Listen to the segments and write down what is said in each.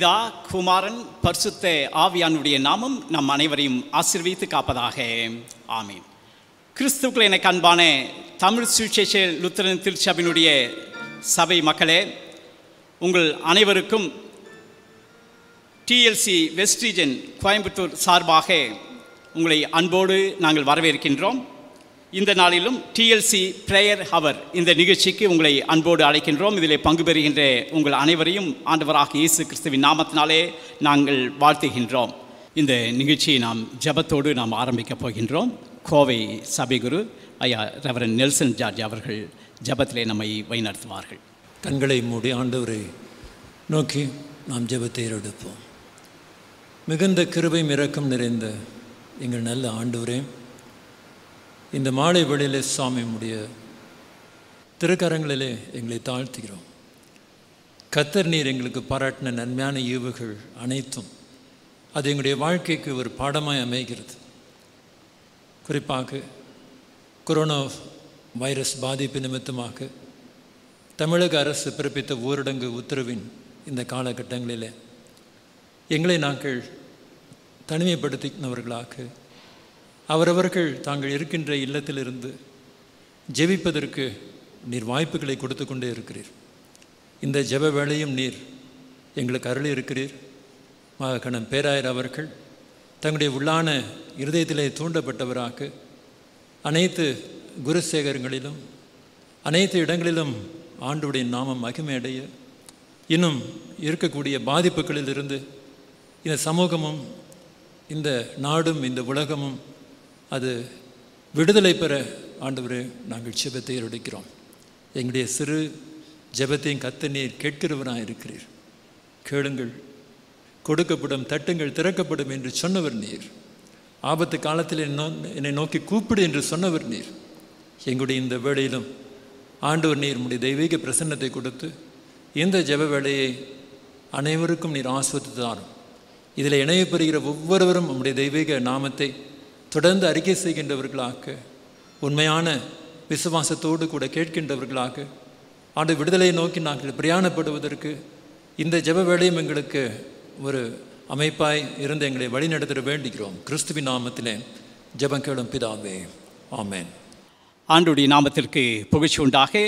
பிதா குமாரன் பரிசுத்த ஆவியானுடைய நாமம் நம் அனைவரையும் ஆசிர்வித்து காப்பதாக ஆமீன் கிறிஸ்துக்கள் எனக்கு அன்பான தமிழ் சுவிசேஷ லுத்திரன் திருச்சபினுடைய சபை மக்களே உங்கள் அனைவருக்கும் டிஎல்சி வெஸ்ட் ரீஜன் கோயம்புத்தூர் சார்பாக உங்களை அன்போடு நாங்கள் வரவேற்கின்றோம் இந்த நாளிலும் டிஎல்சி ப்ரேயர் ஹவர் இந்த நிகழ்ச்சிக்கு உங்களை அன்போடு அழைக்கின்றோம் இதில் பங்கு பெறுகின்ற உங்கள் அனைவரையும் ஆண்டவராக இயேசு கிறிஸ்துவின் நாமத்தினாலே நாங்கள் வாழ்த்துகின்றோம் இந்த நிகழ்ச்சியை நாம் ஜபத்தோடு நாம் ஆரம்பிக்கப் போகின்றோம் கோவை சபைகுரு ஐயா ரெவரன் நெல்சன் ஜார்ஜ் அவர்கள் ஜபத்திலே நம்மை வழிநடத்துவார்கள் கண்களை மூடி ஆண்டவரை நோக்கி நாம் ஜபத்தை எடுப்போம் மிகுந்த கிருபை மிரக்கம் நிறைந்த எங்கள் நல்ல ஆண்டவரே இந்த மாலை வழியிலே சுவாமியுடைய திருக்கரங்களிலே எங்களை தாழ்த்துகிறோம் கத்தர் நீர் எங்களுக்கு பாராட்டின நன்மையான ஈவுகள் அனைத்தும் அது எங்களுடைய வாழ்க்கைக்கு ஒரு பாடமாய் அமைகிறது குறிப்பாக கொரோனா வைரஸ் பாதிப்பு நிமித்தமாக தமிழக அரசு பிறப்பித்த ஊரடங்கு உத்தரவின் இந்த காலகட்டங்களில் எங்களை நாங்கள் தனிமைப்படுத்தினவர்களாக அவரவர்கள் தாங்கள் இருக்கின்ற இல்லத்திலிருந்து ஜெபிப்பதற்கு நீர் வாய்ப்புகளை கொடுத்து கொண்டே இருக்கிறீர் இந்த ஜெப வேளையும் நீர் எங்களுக்கு அருளி இருக்கிறீர் மாகணம் பேராயர் அவர்கள் தங்களுடைய உள்ளான இருதயத்திலே தூண்டப்பட்டவராக அனைத்து குருசேகரங்களிலும் அனைத்து இடங்களிலும் ஆண்டுடைய நாமம் மகிமையடைய இன்னும் இருக்கக்கூடிய பாதிப்புகளிலிருந்து இந்த சமூகமும் இந்த நாடும் இந்த உலகமும் அது விடுதலை பெற ஆண்டவரே நாங்கள் ஜெபத்தை எடுக்கிறோம் எங்களுடைய சிறு ஜெபத்தையும் கத்த நீர் கேட்கிறவராக இருக்கிறீர் கேளுங்கள் கொடுக்கப்படும் தட்டுங்கள் திறக்கப்படும் என்று சொன்னவர் நீர் ஆபத்து காலத்தில் என்னை நோக்கி கூப்பிடு என்று சொன்னவர் நீர் எங்களுடைய இந்த வேளையிலும் ஆண்டவர் நீர் உடைய தெய்வீக பிரசன்னத்தை கொடுத்து இந்த ஜெப வேலையை அனைவருக்கும் நீர் ஆஸ்வதித்தாரும் இதில் இணையப்பெறுகிற பெறுகிற ஒவ்வொருவரும் உம்முடைய தெய்வீக நாமத்தை தொடர்ந்து அறிக்கை செய்கின்றவர்களாக உண்மையான விசுவாசத்தோடு கூட கேட்கின்றவர்களாக ஆண்டு விடுதலையை நோக்கி நாங்கள் பிரயாணப்படுவதற்கு இந்த ஜெப வேலையும் எங்களுக்கு ஒரு அமைப்பாய் இருந்து எங்களை வழிநடத்திட வேண்டுகிறோம் கிறிஸ்துவின் நாமத்திலே ஜெபம் கேளும் பிதாவே ஆமேன் ஆண்டுடைய நாமத்திற்கு புகழ்ச்சி உண்டாக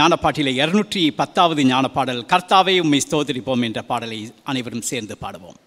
ஞானப்பாட்டிலே இருநூற்றி பத்தாவது ஞானப்பாடல் கர்த்தாவே உம்மை ஸ்தோதரிப்போம் என்ற பாடலை அனைவரும் சேர்ந்து பாடுவோம்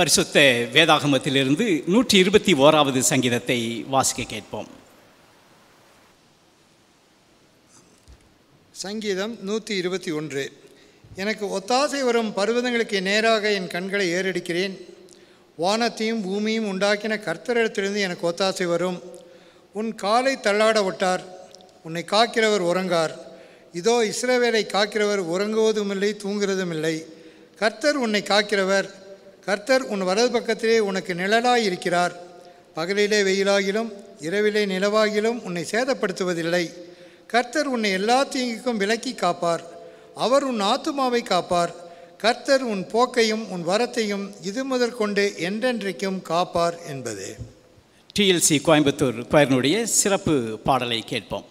பரிசுத்த வேதாகமத்திலிருந்து நூற்றி இருபத்தி ஓராவது சங்கீதத்தை வாசிக்க கேட்போம் சங்கீதம் நூற்றி இருபத்தி ஒன்று எனக்கு ஒத்தாசை வரும் பருவதங்களுக்கு நேராக என் கண்களை ஏறெடுக்கிறேன் வானத்தையும் பூமியும் உண்டாக்கின கர்த்தரிடத்திலிருந்து எனக்கு ஒத்தாசை வரும் உன் காலை தள்ளாட விட்டார் உன்னை காக்கிறவர் உறங்கார் இதோ இஸ்ரவேலை காக்கிறவர் உறங்குவதும் இல்லை தூங்குறதும் இல்லை கர்த்தர் உன்னை காக்கிறவர் கர்த்தர் உன் வலது பக்கத்திலே உனக்கு நிழலாய் இருக்கிறார் பகலிலே வெயிலாகிலும் இரவிலே நிலவாகிலும் உன்னை சேதப்படுத்துவதில்லை கர்த்தர் உன்னை எல்லா தீங்குக்கும் விலக்கி காப்பார் அவர் உன் ஆத்துமாவை காப்பார் கர்த்தர் உன் போக்கையும் உன் வரத்தையும் இது முதற் கொண்டு என்றென்றைக்கும் காப்பார் என்பது டிஎல்சி கோயம்புத்தூர் குயரனுடைய சிறப்பு பாடலை கேட்போம்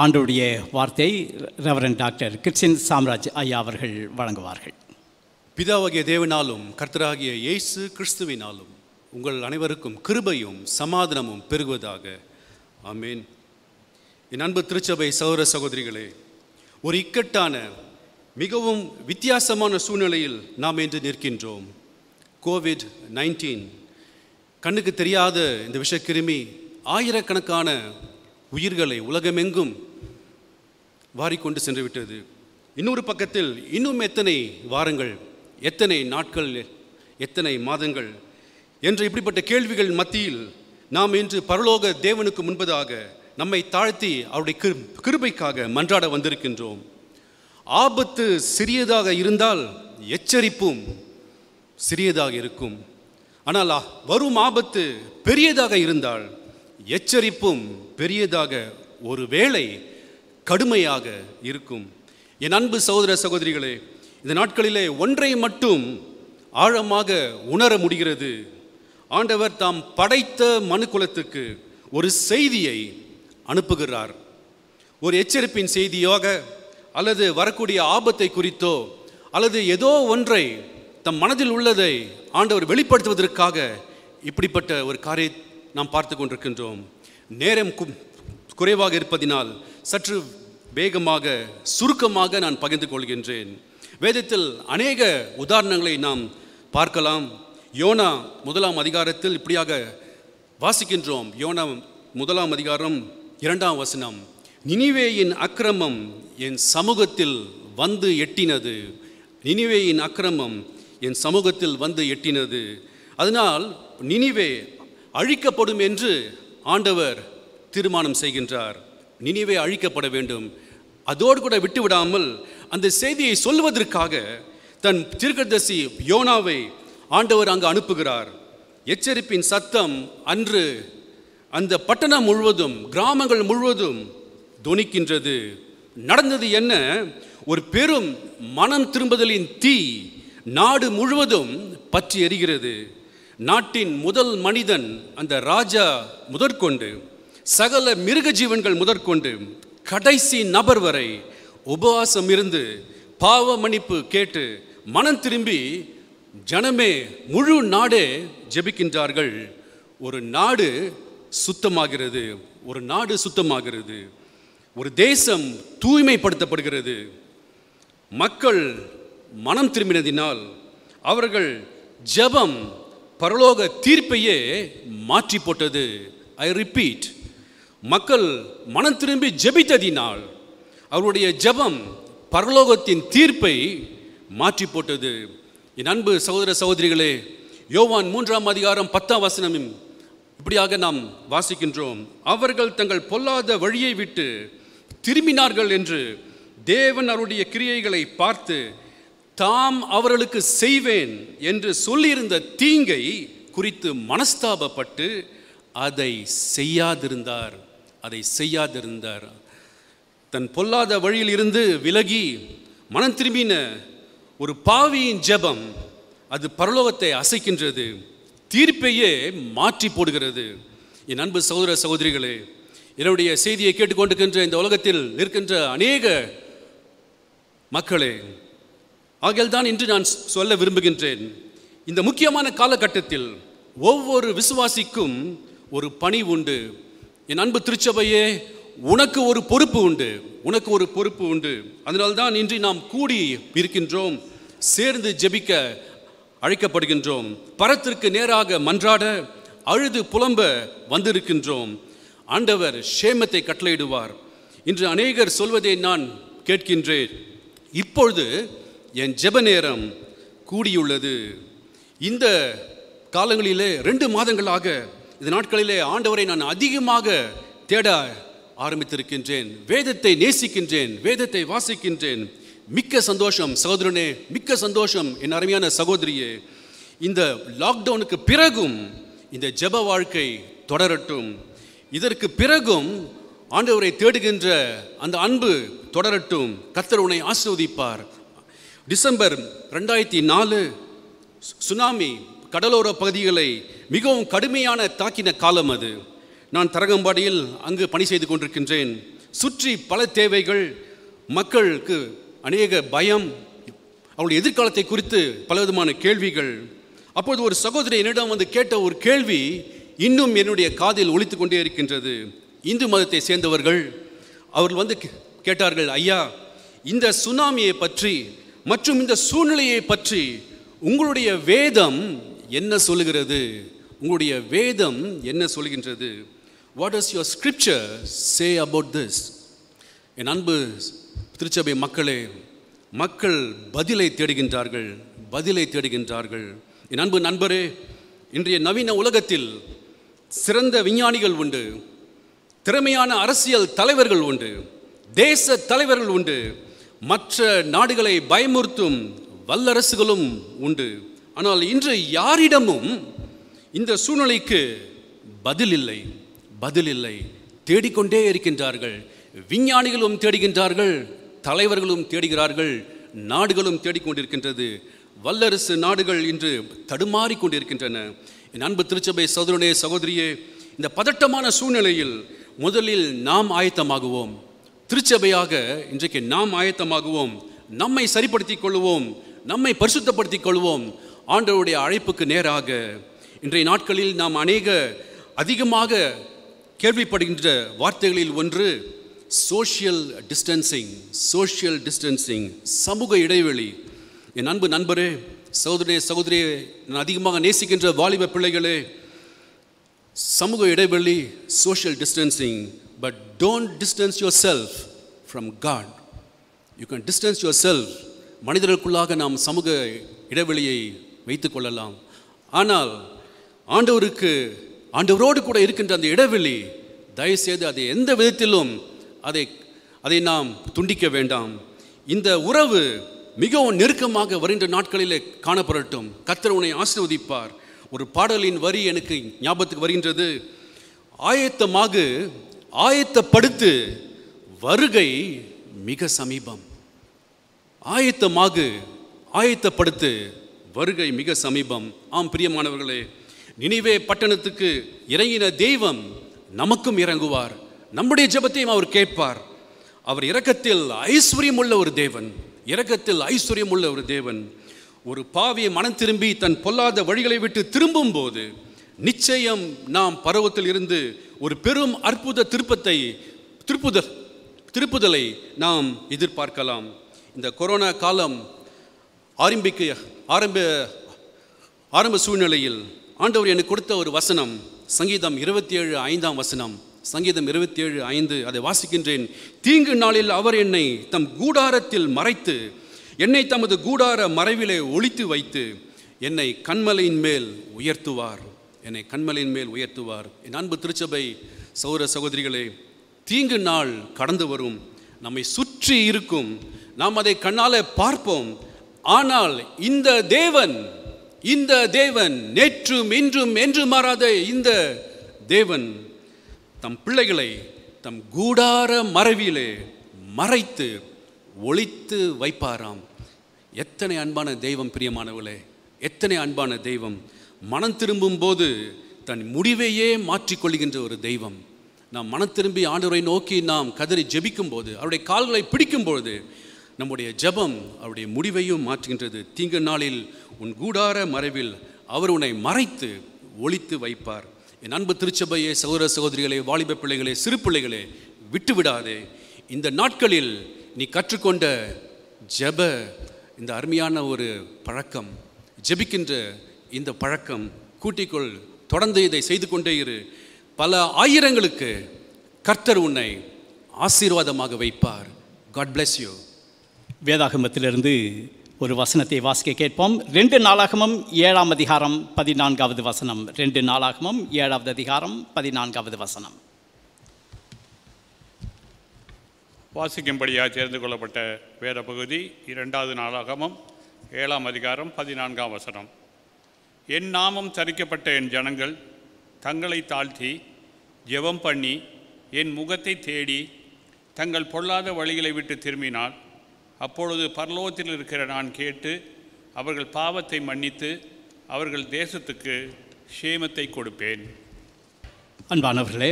ஆண்டுடைய வார்த்தை ரெவரன் டாக்டர் கிருஷ்ணன் சாம்ராஜ் ஐயா அவர்கள் வழங்குவார்கள் பிதாவகிய தேவனாலும் கர்த்தராகிய இயேசு கிறிஸ்துவினாலும் உங்கள் அனைவருக்கும் கிருபையும் சமாதானமும் பெருகுவதாக ஆமேன் என் அன்பு திருச்சபை சௌர சகோதரிகளே ஒரு இக்கட்டான மிகவும் வித்தியாசமான சூழ்நிலையில் நாம் இன்று நிற்கின்றோம் கோவிட் நைன்டீன் கண்ணுக்கு தெரியாத இந்த விஷக்கிருமி ஆயிரக்கணக்கான உயிர்களை உலகமெங்கும் வாரிக்கொண்டு சென்று விட்டது இன்னொரு பக்கத்தில் இன்னும் எத்தனை வாரங்கள் எத்தனை நாட்கள் எத்தனை மாதங்கள் என்ற இப்படிப்பட்ட கேள்விகள் மத்தியில் நாம் இன்று பரலோக தேவனுக்கு முன்பதாக நம்மை தாழ்த்தி அவருடைய கிரு கிருபைக்காக மன்றாட வந்திருக்கின்றோம் ஆபத்து சிறியதாக இருந்தால் எச்சரிப்பும் சிறியதாக இருக்கும் ஆனால் வரும் ஆபத்து பெரியதாக இருந்தால் எச்சரிப்பும் பெரியதாக ஒரு வேளை கடுமையாக இருக்கும் என் அன்பு சகோதர சகோதரிகளே இந்த நாட்களிலே ஒன்றை மட்டும் ஆழமாக உணர முடிகிறது ஆண்டவர் தாம் படைத்த மனுக்குலத்துக்கு ஒரு செய்தியை அனுப்புகிறார் ஒரு எச்சரிப்பின் செய்தியாக அல்லது வரக்கூடிய ஆபத்தை குறித்தோ அல்லது ஏதோ ஒன்றை தம் மனதில் உள்ளதை ஆண்டவர் வெளிப்படுத்துவதற்காக இப்படிப்பட்ட ஒரு காரிய நாம் பார்த்து கொண்டிருக்கின்றோம் நேரம் குறைவாக இருப்பதினால் சற்று வேகமாக சுருக்கமாக நான் பகிர்ந்து கொள்கின்றேன் வேதத்தில் அநேக உதாரணங்களை நாம் பார்க்கலாம் யோனா முதலாம் அதிகாரத்தில் இப்படியாக வாசிக்கின்றோம் யோனா முதலாம் அதிகாரம் இரண்டாம் வசனம் நினிவேயின் அக்கிரமம் என் சமூகத்தில் வந்து எட்டினது நினிவேயின் அக்கிரமம் என் சமூகத்தில் வந்து எட்டினது அதனால் நினிவே அழிக்கப்படும் என்று ஆண்டவர் தீர்மானம் செய்கின்றார் நினைவே அழிக்கப்பட வேண்டும் அதோடு கூட விட்டுவிடாமல் அந்த செய்தியை சொல்வதற்காக தன் தீர்க்கதர்சி யோனாவை ஆண்டவர் அங்கு அனுப்புகிறார் எச்சரிப்பின் சத்தம் அன்று அந்த பட்டணம் முழுவதும் கிராமங்கள் முழுவதும் துணிக்கின்றது நடந்தது என்ன ஒரு பெரும் மனம் திரும்புதலின் தீ நாடு முழுவதும் பற்றி எறிகிறது நாட்டின் முதல் மனிதன் அந்த ராஜா முதற்கொண்டு சகல மிருக ஜீவன்கள் முதற்கொண்டு கடைசி நபர் வரை உபவாசம் இருந்து பாவ மன்னிப்பு கேட்டு மனம் திரும்பி ஜனமே முழு நாடே ஜெபிக்கின்றார்கள் ஒரு நாடு சுத்தமாகிறது ஒரு நாடு சுத்தமாகிறது ஒரு தேசம் தூய்மைப்படுத்தப்படுகிறது மக்கள் மனம் திரும்பினதினால் அவர்கள் ஜபம் பரலோக தீர்ப்பையே மாற்றி போட்டது ஐ ரிப்பீட் மக்கள் மனம் திரும்பி ஜெபித்ததினால் அவருடைய ஜெபம் பரலோகத்தின் தீர்ப்பை மாற்றி போட்டது என் அன்பு சகோதர சகோதரிகளே யோவான் மூன்றாம் அதிகாரம் பத்தாம் வசனமும் இப்படியாக நாம் வாசிக்கின்றோம் அவர்கள் தங்கள் பொல்லாத வழியை விட்டு திரும்பினார்கள் என்று தேவன் அவருடைய கிரியைகளை பார்த்து தாம் அவர்களுக்கு செய்வேன் என்று சொல்லியிருந்த தீங்கை குறித்து மனஸ்தாபப்பட்டு அதை செய்யாதிருந்தார் அதை செய்யாதிருந்தார் தன் பொல்லாத வழியில் இருந்து விலகி மனம் திரும்பின ஒரு பாவியின் ஜெபம் அது பரலோகத்தை அசைக்கின்றது தீர்ப்பையே மாற்றி போடுகிறது என் அன்பு சகோதர சகோதரிகளே என்னுடைய செய்தியை கேட்டுக்கொண்டிருக்கின்ற இந்த உலகத்தில் நிற்கின்ற அநேக மக்களே தான் இன்று நான் சொல்ல விரும்புகின்றேன் இந்த முக்கியமான காலகட்டத்தில் ஒவ்வொரு விசுவாசிக்கும் ஒரு பணி உண்டு என் அன்பு திருச்சபையே உனக்கு ஒரு பொறுப்பு உண்டு உனக்கு ஒரு பொறுப்பு உண்டு அதனால்தான் இன்று நாம் கூடி இருக்கின்றோம் சேர்ந்து ஜெபிக்க அழைக்கப்படுகின்றோம் பரத்திற்கு நேராக மன்றாட அழுது புலம்ப வந்திருக்கின்றோம் ஆண்டவர் சேமத்தை கட்டளையிடுவார் இன்று அநேகர் சொல்வதை நான் கேட்கின்றேன் இப்பொழுது என் ஜெப நேரம் கூடியுள்ளது இந்த காலங்களிலே ரெண்டு மாதங்களாக இந்த நாட்களிலே ஆண்டவரை நான் அதிகமாக தேட ஆரம்பித்திருக்கின்றேன் வேதத்தை நேசிக்கின்றேன் வேதத்தை வாசிக்கின்றேன் மிக்க சந்தோஷம் சகோதரனே மிக்க சந்தோஷம் என் அருமையான சகோதரியே இந்த லாக்டவுனுக்கு பிறகும் இந்த ஜெப வாழ்க்கை தொடரட்டும் இதற்கு பிறகும் ஆண்டவரை தேடுகின்ற அந்த அன்பு தொடரட்டும் கத்தர் உன்னை ஆசிர்வதிப்பார் டிசம்பர் ரெண்டாயிரத்தி நாலு சுனாமி கடலோர பகுதிகளை மிகவும் கடுமையான தாக்கின காலம் அது நான் தரகம்பாடியில் அங்கு பணி செய்து கொண்டிருக்கின்றேன் சுற்றி பல தேவைகள் மக்களுக்கு அநேக பயம் அவருடைய எதிர்காலத்தை குறித்து பல விதமான கேள்விகள் அப்போது ஒரு சகோதரி என்னிடம் வந்து கேட்ட ஒரு கேள்வி இன்னும் என்னுடைய காதில் ஒழித்து கொண்டே இருக்கின்றது இந்து மதத்தை சேர்ந்தவர்கள் அவர்கள் வந்து கேட்டார்கள் ஐயா இந்த சுனாமியை பற்றி மற்றும் இந்த சூழ்நிலையை பற்றி உங்களுடைய வேதம் என்ன சொல்லுகிறது உங்களுடைய வேதம் என்ன சொல்கின்றது what is your scripture say about this என் அன்பு திருச்சபை மக்களே மக்கள் பதிலை தேடுகின்றார்கள் பதிலை தேடுகின்றார்கள் என் அன்பு நண்பரே இன்றைய நவீன உலகத்தில் சிறந்த விஞ்ஞானிகள் உண்டு திறமையான அரசியல் தலைவர்கள் உண்டு தேச தலைவர்கள் உண்டு மற்ற நாடுகளை பயமுறுத்தும் வல்லரசுகளும் உண்டு ஆனால் இன்று யாரிடமும் இந்த சூழ்நிலைக்கு பதில் இல்லை பதில் இல்லை தேடிக்கொண்டே இருக்கின்றார்கள் விஞ்ஞானிகளும் தேடுகின்றார்கள் தலைவர்களும் தேடுகிறார்கள் நாடுகளும் தேடிக்கொண்டிருக்கின்றது வல்லரசு நாடுகள் இன்று தடுமாறி கொண்டிருக்கின்றன என் அன்பு திருச்சபை சகோதரனே சகோதரியே இந்த பதட்டமான சூழ்நிலையில் முதலில் நாம் ஆயத்தமாகுவோம் திருச்சபையாக இன்றைக்கு நாம் ஆயத்தமாகுவோம் நம்மை சரிப்படுத்திக் கொள்வோம் நம்மை பரிசுத்தப்படுத்திக் கொள்வோம் ஆண்டவருடைய அழைப்புக்கு நேராக இன்றைய நாட்களில் நாம் அநேக அதிகமாக கேள்விப்படுகின்ற வார்த்தைகளில் ஒன்று சோஷியல் டிஸ்டன்சிங் சோஷியல் டிஸ்டன்சிங் சமூக இடைவெளி என் அன்பு நண்பரே சகோதரே சகோதரியே நான் அதிகமாக நேசிக்கின்ற வாலிப பிள்ளைகளே சமூக இடைவெளி social distancing but don't distance don't self from God you can distance distance self மனிதர்களுக்குள்ளாக நாம் சமூக இடைவெளியை வைத்து கொள்ளலாம் ஆனால் ஆண்டவருக்கு ஆண்டவரோடு கூட இருக்கின்ற அந்த இடைவெளி தயவுசெய்து அதை எந்த விதத்திலும் அதை அதை நாம் துண்டிக்க வேண்டாம் இந்த உறவு மிகவும் நெருக்கமாக வருகின்ற நாட்களிலே காணப்படட்டும் கத்தர் உன்னை ஆசிர்வதிப்பார் ஒரு பாடலின் வரி எனக்கு ஞாபகத்துக்கு வருகின்றது ஆயத்தமாக ஆயத்தப்படுத்து வருகை மிக சமீபம் ஆயத்தமாக ஆயத்தப்படுத்து வருகை மிக சமீபம் ஆம் பிரியமானவர்களே நினைவே பட்டணத்துக்கு இறங்கின தெய்வம் நமக்கும் இறங்குவார் நம்முடைய ஜபத்தையும் அவர் கேட்பார் அவர் இரக்கத்தில் ஐஸ்வர்யம் உள்ள ஒரு தேவன் இரக்கத்தில் ஐஸ்வர்யம் உள்ள ஒரு தேவன் ஒரு பாவியை மனம் திரும்பி தன் பொல்லாத வழிகளை விட்டு திரும்பும் போது நிச்சயம் நாம் பருவத்தில் இருந்து ஒரு பெரும் அற்புத திருப்பத்தை திருப்புதல் திருப்புதலை நாம் எதிர்பார்க்கலாம் இந்த கொரோனா காலம் ஆரம்பிக்க ஆரம்ப ஆரம்ப சூழ்நிலையில் ஆண்டவர் எனக்கு கொடுத்த ஒரு வசனம் சங்கீதம் இருபத்தி ஏழு ஐந்தாம் வசனம் சங்கீதம் இருபத்தி ஏழு ஐந்து அதை வாசிக்கின்றேன் தீங்கு நாளில் அவர் என்னை தம் கூடாரத்தில் மறைத்து என்னை தமது கூடார மறைவிலே ஒழித்து வைத்து என்னை கண்மலையின் மேல் உயர்த்துவார் என்னை கண்மலையின் மேல் உயர்த்துவார் என் அன்பு திருச்சபை சௌர சகோதரிகளே தீங்கு நாள் கடந்து வரும் நம்மை சுற்றி இருக்கும் நாம் அதை கண்ணால் பார்ப்போம் ஆனால் இந்த தேவன் இந்த தேவன் நேற்றும் இன்றும் என்று மாறாத இந்த தேவன் தம் பிள்ளைகளை தம் கூடார மறைவிலே மறைத்து ஒழித்து வைப்பாராம் எத்தனை அன்பான தெய்வம் பிரியமானவர்களே எத்தனை அன்பான தெய்வம் மனம் திரும்பும் போது தன் முடிவையே மாற்றிக்கொள்கின்ற ஒரு தெய்வம் நாம் மனம் திரும்பி ஆண்டவரை நோக்கி நாம் கதறி ஜெபிக்கும் போது அவருடைய கால்களை பிடிக்கும் பொழுது நம்முடைய ஜபம் அவருடைய முடிவையும் மாற்றுகின்றது தீங்கு நாளில் உன் கூடார மறைவில் அவர் உன்னை மறைத்து ஒழித்து வைப்பார் என் அன்பு திருச்சபையே சகோதர சகோதரிகளே வாலிப பிள்ளைகளே சிறு பிள்ளைகளே விட்டுவிடாதே இந்த நாட்களில் நீ கற்றுக்கொண்ட ஜப இந்த அருமையான ஒரு பழக்கம் ஜெபிக்கின்ற இந்த பழக்கம் கூட்டிக்கொள் தொடர்ந்து இதை செய்து கொண்டே இரு பல ஆயிரங்களுக்கு கர்த்தர் உன்னை ஆசீர்வாதமாக வைப்பார் காட் பிளஸ் யூ வேதாகமத்திலிருந்து ஒரு வசனத்தை வாசிக்க கேட்போம் ரெண்டு நாளாகமும் ஏழாம் அதிகாரம் பதினான்காவது வசனம் ரெண்டு நாளாகமும் ஏழாவது அதிகாரம் பதினான்காவது வசனம் வாசிக்கும்படியாக தேர்ந்து கொள்ளப்பட்ட வேத பகுதி இரண்டாவது நாளாகமும் ஏழாம் அதிகாரம் பதினான்காம் வசனம் என் நாமம் சரிக்கப்பட்ட என் ஜனங்கள் தங்களை தாழ்த்தி ஜெபம் பண்ணி என் முகத்தை தேடி தங்கள் பொல்லாத வழிகளை விட்டு திரும்பினால் அப்பொழுது பரலோகத்தில் இருக்கிற நான் கேட்டு அவர்கள் பாவத்தை மன்னித்து அவர்கள் தேசத்துக்கு சேமத்தை கொடுப்பேன் அன்பானவர்களே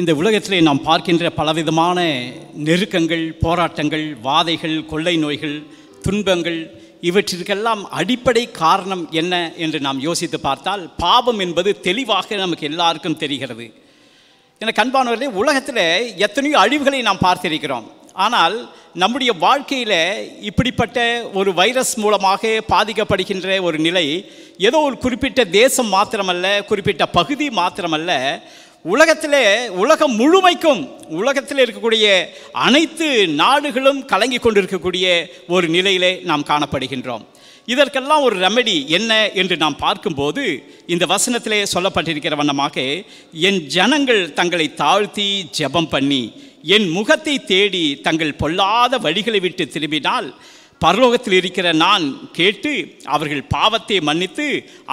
இந்த உலகத்திலே நாம் பார்க்கின்ற பலவிதமான நெருக்கங்கள் போராட்டங்கள் வாதைகள் கொள்ளை நோய்கள் துன்பங்கள் இவற்றிற்கெல்லாம் அடிப்படை காரணம் என்ன என்று நாம் யோசித்து பார்த்தால் பாவம் என்பது தெளிவாக நமக்கு எல்லாருக்கும் தெரிகிறது என கண்பானவர்களே உலகத்தில் எத்தனையோ அழிவுகளை நாம் பார்த்திருக்கிறோம் ஆனால் நம்முடைய வாழ்க்கையில் இப்படிப்பட்ட ஒரு வைரஸ் மூலமாக பாதிக்கப்படுகின்ற ஒரு நிலை ஏதோ ஒரு குறிப்பிட்ட தேசம் மாத்திரமல்ல குறிப்பிட்ட பகுதி மாத்திரமல்ல உலகத்திலே உலகம் முழுமைக்கும் உலகத்தில் இருக்கக்கூடிய அனைத்து நாடுகளும் கலங்கி கொண்டிருக்கக்கூடிய ஒரு நிலையிலே நாம் காணப்படுகின்றோம் இதற்கெல்லாம் ஒரு ரெமெடி என்ன என்று நாம் பார்க்கும்போது இந்த வசனத்திலே சொல்லப்பட்டிருக்கிற வண்ணமாக என் ஜனங்கள் தங்களை தாழ்த்தி ஜெபம் பண்ணி என் முகத்தை தேடி தங்கள் பொல்லாத வழிகளை விட்டு திரும்பினால் பரலோகத்தில் இருக்கிற நான் கேட்டு அவர்கள் பாவத்தை மன்னித்து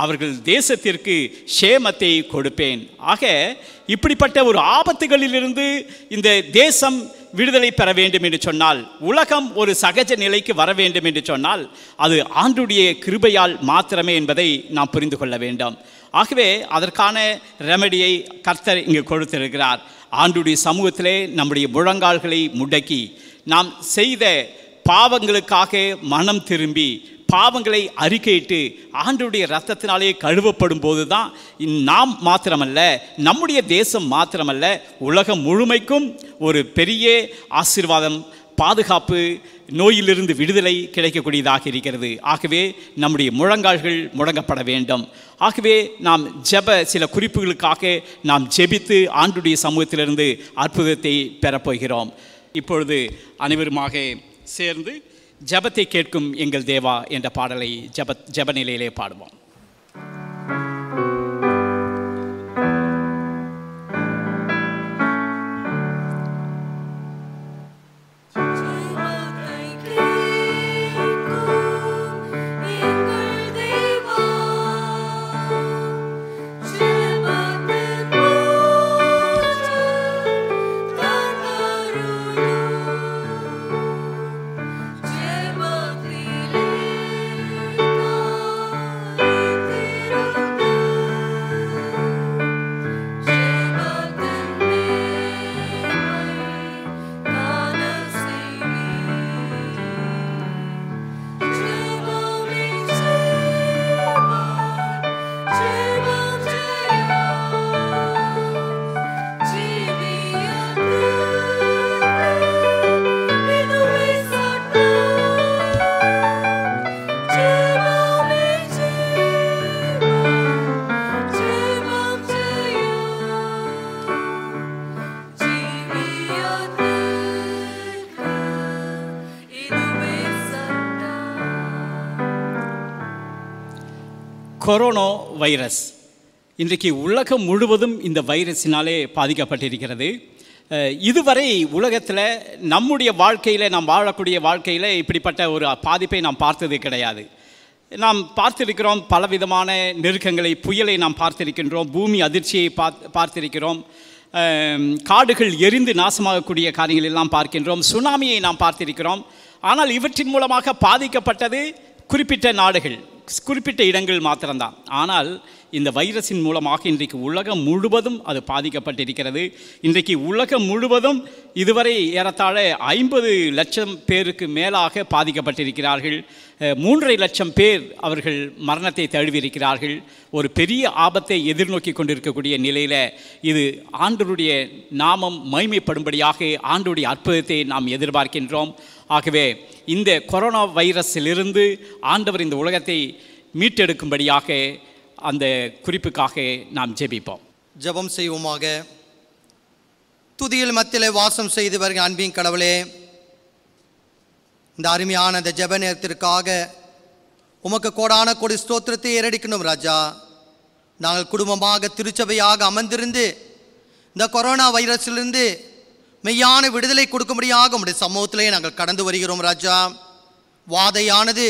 அவர்கள் தேசத்திற்கு சேமத்தை கொடுப்பேன் ஆக இப்படிப்பட்ட ஒரு ஆபத்துகளிலிருந்து இந்த தேசம் விடுதலை பெற வேண்டும் என்று சொன்னால் உலகம் ஒரு சகஜ நிலைக்கு வர வேண்டும் என்று சொன்னால் அது ஆண்டுடைய கிருபையால் மாத்திரமே என்பதை நாம் புரிந்து கொள்ள வேண்டும் ஆகவே அதற்கான ரெமடியை கர்த்தர் இங்கு கொடுத்திருக்கிறார் ஆண்டுடைய சமூகத்திலே நம்முடைய முழங்கால்களை முடக்கி நாம் செய்த பாவங்களுக்காக மனம் திரும்பி பாவங்களை அறிக்கையிட்டு ஆண்டுடைய ரத்தத்தினாலே கழுவப்படும் போது தான் நாம் மாத்திரமல்ல நம்முடைய தேசம் மாத்திரமல்ல உலகம் முழுமைக்கும் ஒரு பெரிய ஆசீர்வாதம் பாதுகாப்பு நோயிலிருந்து விடுதலை கிடைக்கக்கூடியதாக இருக்கிறது ஆகவே நம்முடைய முழங்கால்கள் முடங்கப்பட வேண்டும் ஆகவே நாம் ஜெப சில குறிப்புகளுக்காக நாம் ஜெபித்து ஆண்டுடைய சமூகத்திலிருந்து அற்புதத்தை பெறப்போகிறோம் இப்பொழுது அனைவருமாக சேர்ந்து ஜபத்தை கேட்கும் எங்கள் தேவா என்ற பாடலை ஜப ஜபநிலையிலே பாடுவோம் கொரோனா வைரஸ் இன்றைக்கு உலகம் முழுவதும் இந்த வைரஸினாலே பாதிக்கப்பட்டிருக்கிறது இதுவரை உலகத்தில் நம்முடைய வாழ்க்கையில் நாம் வாழக்கூடிய வாழ்க்கையில் இப்படிப்பட்ட ஒரு பாதிப்பை நாம் பார்த்தது கிடையாது நாம் பார்த்திருக்கிறோம் பலவிதமான நெருக்கங்களை புயலை நாம் பார்த்திருக்கின்றோம் பூமி அதிர்ச்சியை பார்த்திருக்கிறோம் காடுகள் எரிந்து நாசமாகக்கூடிய காரியங்கள் எல்லாம் பார்க்கின்றோம் சுனாமியை நாம் பார்த்திருக்கிறோம் ஆனால் இவற்றின் மூலமாக பாதிக்கப்பட்டது குறிப்பிட்ட நாடுகள் குறிப்பிட்ட இடங்கள் மாத்திரம்தான் ஆனால் இந்த வைரஸின் மூலமாக இன்றைக்கு உலகம் முழுவதும் அது பாதிக்கப்பட்டிருக்கிறது இன்றைக்கு உலகம் முழுவதும் இதுவரை ஏறத்தாழ ஐம்பது லட்சம் பேருக்கு மேலாக பாதிக்கப்பட்டிருக்கிறார்கள் மூன்றரை லட்சம் பேர் அவர்கள் மரணத்தை தழுவியிருக்கிறார்கள் ஒரு பெரிய ஆபத்தை எதிர்நோக்கி கொண்டிருக்கக்கூடிய நிலையில் இது ஆண்டருடைய நாமம் மைமைப்படும்படியாக ஆண்டுடைய அற்புதத்தை நாம் எதிர்பார்க்கின்றோம் ஆகவே இந்த கொரோனா வைரஸிலிருந்து ஆண்டவர் இந்த உலகத்தை மீட்டெடுக்கும்படியாக அந்த குறிப்புக்காக நாம் ஜெபிப்போம் ஜபம் செய்வோமாக துதியில் மத்தியில் வாசம் செய்து வருகிற அன்பின் கடவுளே இந்த அருமையான இந்த ஜப நேரத்திற்காக உமக்கு கோடான கொடி ஸ்தோத்திரத்தை ஏறடிக்கணும் ராஜா நாங்கள் குடும்பமாக திருச்சபையாக அமர்ந்திருந்து இந்த கொரோனா வைரஸிலிருந்து மெய்யான விடுதலை கொடுக்கும்படியாக உடைய சமூகத்திலே நாங்கள் கடந்து வருகிறோம் ராஜா வாதையானது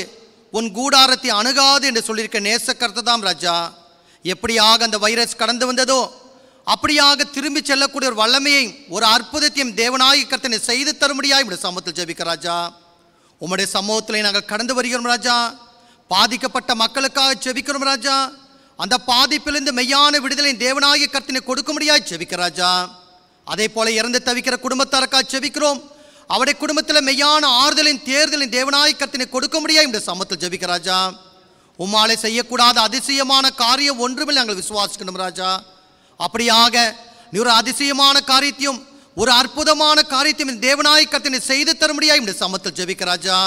உன் கூடாரத்தை அணுகாது என்று சொல்லியிருக்க நேசக்கர்த்ததாம் ராஜா எப்படியாக அந்த வைரஸ் கடந்து வந்ததோ அப்படியாக திரும்பி செல்லக்கூடிய ஒரு வல்லமையை ஒரு அற்புதத்தையும் தேவநாயக கர்த்தனை செய்து தரும்படியாக இப்படி சமூகத்தில் ஜெபிக்க ராஜா உம்முடைய சமூகத்திலே நாங்கள் கடந்து வருகிறோம் ராஜா பாதிக்கப்பட்ட மக்களுக்காக ஜெபிக்கிறோம் ராஜா அந்த பாதிப்பிலிருந்து மெய்யான விடுதலை தேவநாயக கர்த்தனை முடியாது ஜெபிக்க ராஜா அதே போல இறந்து தவிக்கிற குடும்பத்தாருக்கா ஜெபிக்கிறோம் அவருடைய குடும்பத்தில் மெய்யான ஆறுதலின் தேர்தலின் தேவனாய் கத்தினை கொடுக்க முடியாது இந்த சமத்தில் ஜபிக்கிறாஜா ராஜா செய்யக்கூடாத அதிசயமான காரியம் ஒன்றுமில்லை நாங்கள் விசுவாசிக்கணும் ராஜா அப்படியாக நீ ஒரு அதிசயமான காரியத்தையும் ஒரு அற்புதமான காரியத்தையும் இந்த கத்தினை செய்து தர முடியாது இந்த சமத்தில் ஜெபிக்க ராஜா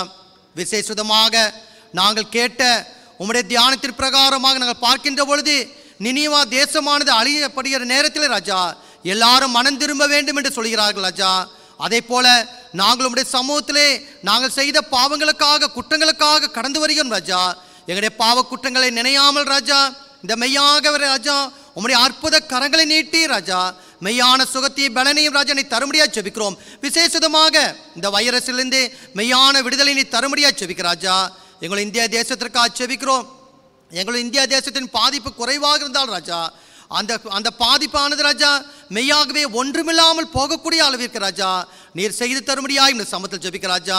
விசேஷமாக நாங்கள் கேட்ட உம்முடைய தியானத்தின் பிரகாரமாக நாங்கள் பார்க்கின்ற பொழுது நினைவா தேசமானது அழியப்படுகிற நேரத்தில் ராஜா எல்லாரும் மனம் திரும்ப வேண்டும் என்று சொல்கிறார்கள் அஜா அதே போல நாங்களுடைய சமூகத்திலே நாங்கள் செய்த பாவங்களுக்காக குற்றங்களுக்காக கடந்து வருகிறோம் ராஜா எங்களுடைய பாவ குற்றங்களை நினையாமல் ராஜா இந்த மெய்யாக ராஜா உம்முடைய அற்புத கரங்களை நீட்டி ராஜா மெய்யான சுகத்தையும் பலனையும் ராஜா நீ தரும்படியாக செபிக்கிறோம் விசேஷமாக இந்த வைரஸிலிருந்து மெய்யான விடுதலை நீ தரும்படியாக செபிக்க ராஜா எங்களை இந்தியா தேசத்திற்காக செபிக்கிறோம் எங்களுடைய இந்தியா தேசத்தின் பாதிப்பு குறைவாக இருந்தால் ராஜா அந்த அந்த பாதிப்பானது ராஜா மெய்யாகவே ஒன்றுமில்லாமல் போகக்கூடிய அளவிற்கு ராஜா நீர் செய்து தரும்படியாய் இந்த சமத்தில் ஜபிக்க ராஜா